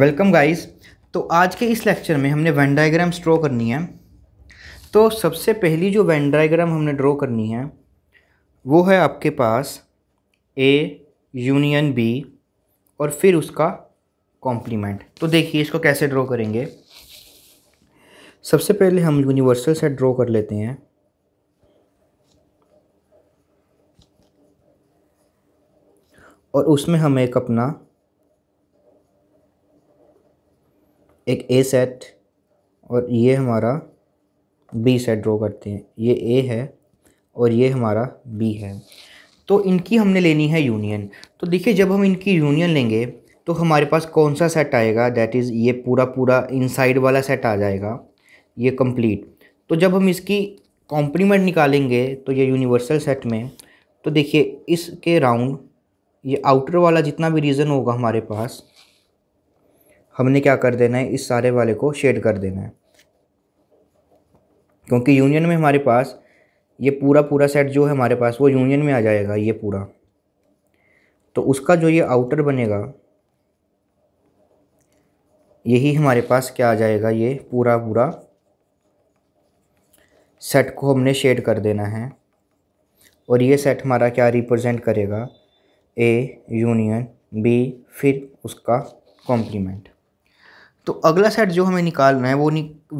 welcome guys तो आज के इस लेक्चर में हमने वेन डायग्राम्स ड्रॉ करनी है तो सबसे पहली जो वेन डायग्राम हमने ड्रॉ करनी है वो है आपके पास ए यूनियन बी और फिर उसका कॉम्प्लीमेंट तो देखिए इसको कैसे ड्रॉ करेंगे सबसे पहले हम यूनिवर्सल सेट ड्रॉ कर लेते हैं और उसमें हम एक अपना एक ए सेट और ये हमारा बी सेट ड्रॉ करते हैं ये ए है और ये हमारा बी है तो इनकी हमने लेनी है यूनियन तो देखिए जब हम इनकी यूनियन लेंगे तो हमारे पास कौन सा सेट आएगा दैट इज़ ये पूरा पूरा इनसाइड वाला सेट आ जाएगा ये कंप्लीट तो जब हम इसकी कॉम्प्लीमेंट निकालेंगे तो ये यूनिवर्सल सेट में तो देखिए इसके राउंड ये आउटर वाला जितना भी रीज़न होगा हमारे पास हमने क्या कर देना है इस सारे वाले को शेड कर देना है क्योंकि यूनियन में हमारे पास ये पूरा पूरा सेट जो है हमारे पास वो यूनियन में आ जाएगा ये पूरा तो उसका जो ये आउटर बनेगा यही हमारे पास क्या आ जाएगा ये पूरा पूरा सेट को हमने शेड कर देना है और ये सेट हमारा क्या रिप्रेजेंट करेगा ए यूनियन बी फिर उसका कॉम्प्लीमेंट तो अगला सेट जो हमें निकालना है वो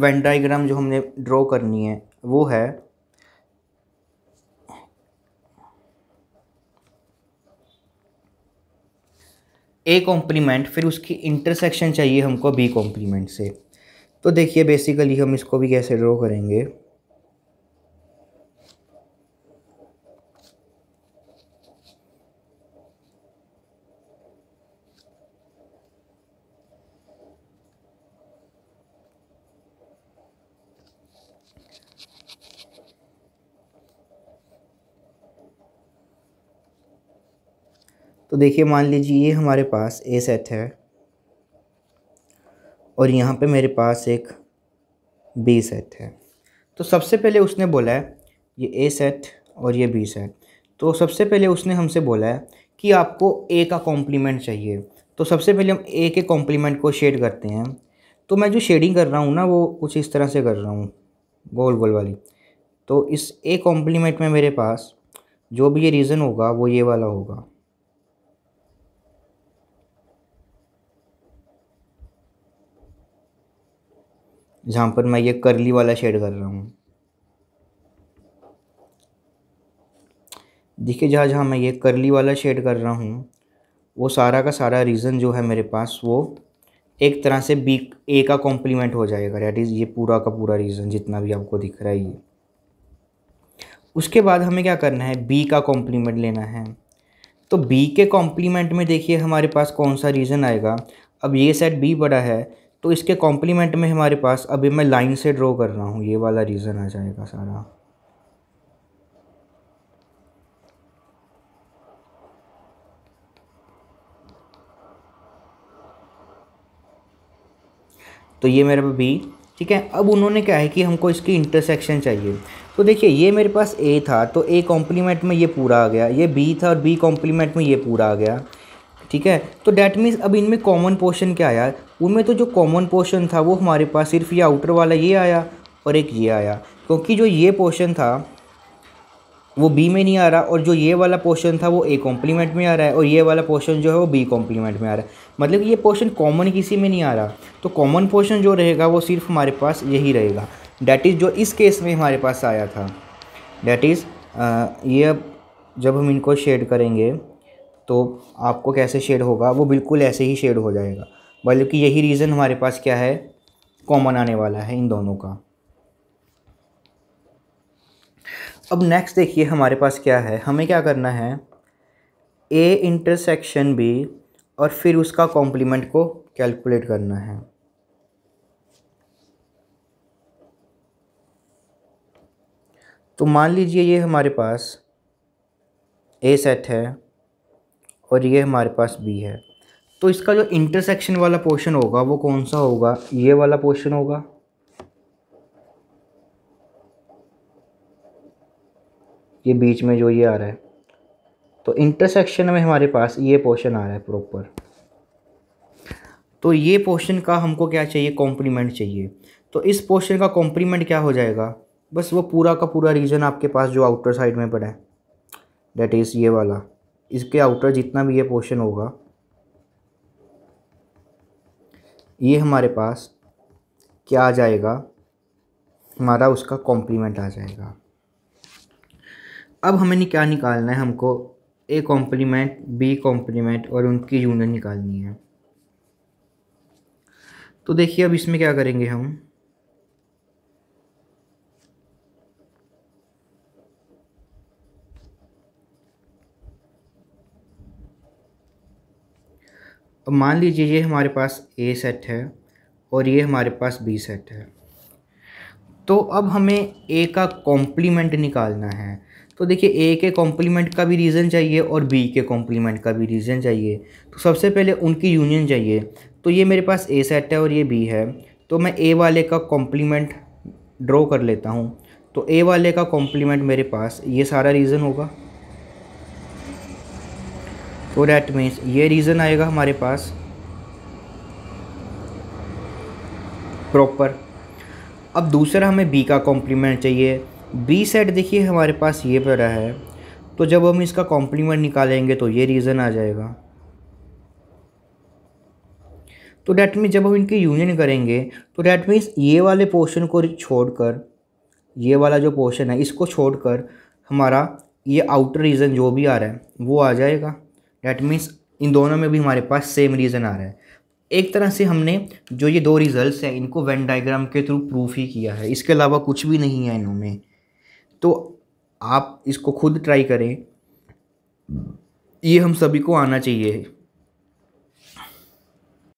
वेन डाइग्राम जो हमने ड्रॉ करनी है वो है ए कॉम्प्लीमेंट फिर उसकी इंटरसेक्शन चाहिए हमको बी कॉम्प्लीमेंट से तो देखिए बेसिकली हम इसको भी कैसे ड्रॉ करेंगे तो देखिए मान लीजिए ये हमारे पास ए सेट है और यहाँ पे मेरे पास एक बी सेट है तो सबसे पहले उसने बोला है ये ए सेट और ये बी सेट तो सबसे पहले उसने हमसे बोला है कि आपको ए का कॉम्प्लीमेंट चाहिए तो सबसे पहले हम ए के कॉम्प्लीमेंट को शेड करते हैं तो मैं जो शेडिंग कर रहा हूँ ना वो कुछ इस तरह से कर रहा हूँ गोल गोल वाली तो इस ए कॉम्प्लीमेंट में मेरे पास जो भी ये रीज़न होगा वो ये वाला होगा जहाँ पर मैं ये करली वाला शेड कर रहा हूँ देखिए जहाँ जहाँ मैं ये करली वाला शेड कर रहा हूँ वो सारा का सारा रीज़न जो है मेरे पास वो एक तरह से बी ए का कॉम्प्लीमेंट हो जाएगा डैट इज़ ये पूरा का पूरा रीज़न जितना भी आपको दिख रहा है ये उसके बाद हमें क्या करना है बी का कॉम्प्लीमेंट लेना है तो बी के कॉम्प्लीमेंट में देखिए हमारे पास कौन सा रीज़न आएगा अब ये सेट बी बड़ा है तो इसके कॉम्प्लीमेंट में हमारे पास अभी मैं लाइन से ड्रॉ कर रहा हूँ ये वाला रीज़न आ जाएगा सारा तो ये मेरे पास बी ठीक है अब उन्होंने क्या है कि हमको इसकी इंटरसेक्शन चाहिए तो देखिए ये मेरे पास ए था तो ए कॉम्प्लीमेंट में ये पूरा आ गया ये बी था और बी कॉम्प्लीमेंट में ये पूरा आ गया ठीक है तो डैट मीन्स अब इनमें कॉमन पोर्शन क्या आया उनमें तो जो कॉमन पोर्शन था वो हमारे पास सिर्फ ये आउटर वाला ये आया और एक ये आया क्योंकि जो ये पोर्शन था वो बी में नहीं आ रहा और जो ये वाला पोर्शन था वो ए कॉम्प्लीमेंट में आ रहा है और ये वाला पोर्शन जो है वो बी कॉम्प्लीमेंट में आ रहा है मतलब ये पोर्शन कॉमन किसी में नहीं आ रहा तो कॉमन पोर्शन जो रहेगा वो सिर्फ हमारे पास यही रहेगा डैट इज़ जो इस केस में हमारे पास आया था डैट इज़ ये अब जब हम इनको शेड करेंगे तो आपको कैसे शेड होगा वो बिल्कुल ऐसे ही शेड हो जाएगा बल्कि यही रीज़न हमारे पास क्या है कॉमन आने वाला है इन दोनों का अब नेक्स्ट देखिए हमारे पास क्या है हमें क्या करना है ए इंटरसेक्शन बी और फिर उसका कॉम्प्लीमेंट को कैलकुलेट करना है तो मान लीजिए ये हमारे पास ए सेट है और ये हमारे पास बी है तो इसका जो इंटरसेक्शन वाला पोर्शन होगा वो कौन सा होगा ये वाला पोर्शन होगा ये बीच में जो ये आ रहा है तो इंटरसेक्शन में हमारे पास ये पोर्शन आ रहा है प्रॉपर तो ये पोर्शन का हमको क्या चाहिए कॉम्प्लीमेंट चाहिए तो इस पोर्शन का कॉम्प्लीमेंट क्या हो जाएगा बस वो पूरा का पूरा रीजन आपके पास जो आउटर साइड में पड़ा है डेट इज़ ये वाला इसके आउटर जितना भी ये पोर्शन होगा ये हमारे पास क्या आ जाएगा हमारा उसका कॉम्प्लीमेंट आ जाएगा अब हमें क्या निकालना है हमको ए कॉम्प्लीमेंट बी कॉम्प्लीमेंट और उनकी यूनियन निकालनी है तो देखिए अब इसमें क्या करेंगे हम अब मान लीजिए ये हमारे पास ए सेट है और ये हमारे पास बी सेट है तो अब हमें ए का कॉम्प्लीमेंट निकालना है तो देखिए ए के कॉम्प्लीमेंट का भी रीज़न चाहिए और बी के कॉम्प्लीमेंट का भी रीज़न चाहिए तो सबसे पहले उनकी यूनियन चाहिए तो ये मेरे पास ए सेट है और ये बी है तो मैं ए वाले का कॉम्प्लीमेंट ड्रॉ कर लेता हूँ तो ए वाले का कॉम्प्लीमेंट मेरे पास ये सारा रीज़न होगा तो डैट मीन्स ये रीज़न आएगा हमारे पास प्रॉपर अब दूसरा हमें बी का कॉम्प्लीमेंट चाहिए बी सेट देखिए हमारे पास ये पड़ा है तो जब हम इसका कॉम्प्लीमेंट निकालेंगे तो ये रीज़न आ जाएगा तो डैट मीन्स जब हम इनकी यूनियन करेंगे तो डैट मीन्स ये वाले पोर्शन को छोड़कर ये वाला जो पोर्शन है इसको छोड़कर हमारा ये आउटर रीज़न जो भी आ रहा है वो आ जाएगा डैट मीन्स इन दोनों में भी हमारे पास सेम रीज़न आ रहा है एक तरह से हमने जो ये दो रिजल्ट्स हैं इनको वेन डायग्राम के थ्रू प्रूफ ही किया है इसके अलावा कुछ भी नहीं है इनमें तो आप इसको खुद ट्राई करें ये हम सभी को आना चाहिए